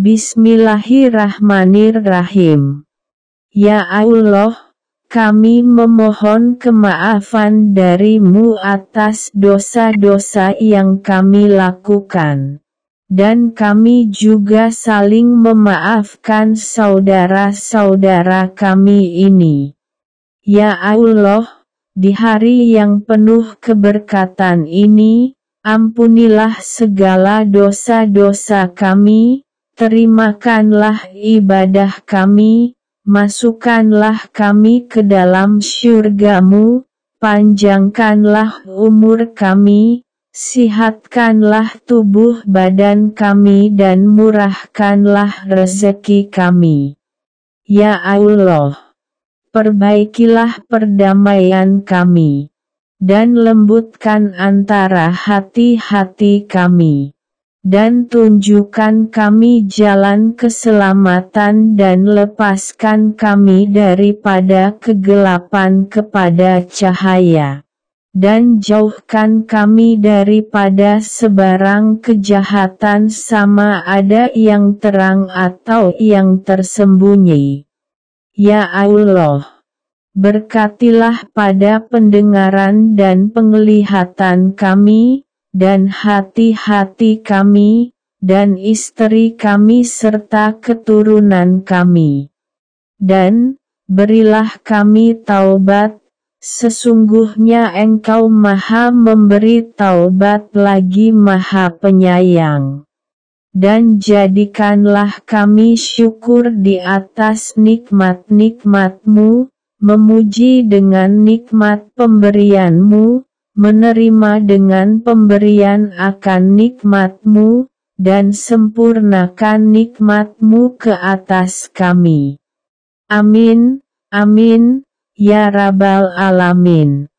Bismillahirrahmanirrahim. Ya Allah, kami memohon kemaafan darimu atas dosa-dosa yang kami lakukan. Dan kami juga saling memaafkan saudara-saudara kami ini. Ya Allah, di hari yang penuh keberkatan ini, ampunilah segala dosa-dosa kami, Terimakanlah ibadah kami, masukkanlah kami ke dalam syurgamu, panjangkanlah umur kami, sihatkanlah tubuh badan kami dan murahkanlah rezeki kami. Ya Allah, perbaikilah perdamaian kami, dan lembutkan antara hati-hati kami dan tunjukkan kami jalan keselamatan dan lepaskan kami daripada kegelapan kepada cahaya. Dan jauhkan kami daripada sebarang kejahatan sama ada yang terang atau yang tersembunyi. Ya Allah! Berkatilah pada pendengaran dan penglihatan kami, dan hati-hati kami, dan istri kami serta keturunan kami. Dan, berilah kami taubat, sesungguhnya engkau maha memberi taubat lagi maha penyayang dan jadikanlah kami syukur di atas nikmat nikmatmu memuji dengan nikmat pemberianMu menerima dengan pemberian akan nikmatmu, dan sempurnakan nikmatmu ke atas kami. Amin, amin, ya Rabbal Alamin.